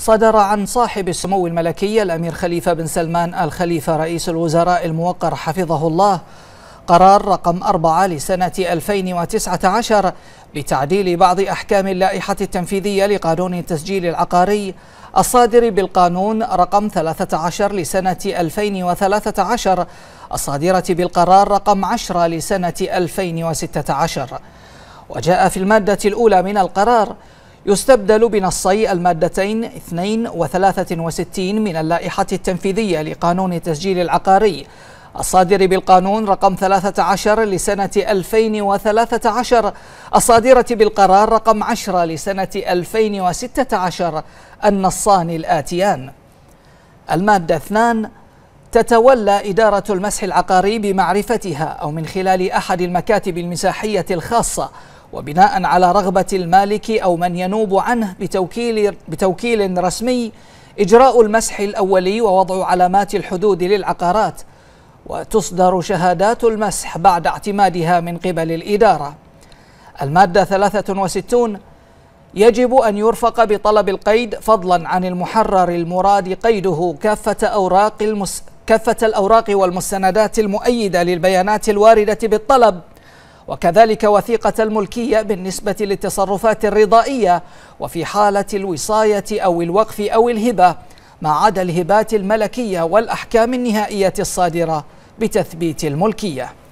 صدر عن صاحب السمو الملكي الأمير خليفة بن سلمان الخليفة رئيس الوزراء الموقر حفظه الله قرار رقم 4 لسنة 2019 لتعديل بعض أحكام اللائحة التنفيذية لقانون التسجيل العقاري الصادر بالقانون رقم 13 لسنة 2013 الصادرة بالقرار رقم 10 لسنة 2016 وجاء في المادة الأولى من القرار يستبدل بنصي المادتين 2 و63 من اللائحة التنفيذية لقانون التسجيل العقاري الصادر بالقانون رقم 13 لسنة 2013 الصادرة بالقرار رقم 10 لسنة 2016 النصان الآتيان المادة 2 تتولى إدارة المسح العقاري بمعرفتها أو من خلال أحد المكاتب المساحية الخاصة وبناء على رغبة المالك أو من ينوب عنه بتوكيل, بتوكيل رسمي إجراء المسح الأولي ووضع علامات الحدود للعقارات وتصدر شهادات المسح بعد اعتمادها من قبل الإدارة المادة 63 يجب أن يرفق بطلب القيد فضلا عن المحرر المراد قيده كافة أوراق المس... كافة الأوراق والمستندات المؤيدة للبيانات الواردة بالطلب وكذلك وثيقة الملكية بالنسبة للتصرفات الرضائية وفي حالة الوصاية أو الوقف أو الهبة ما عدا الهبات الملكية والأحكام النهائية الصادرة بتثبيت الملكيه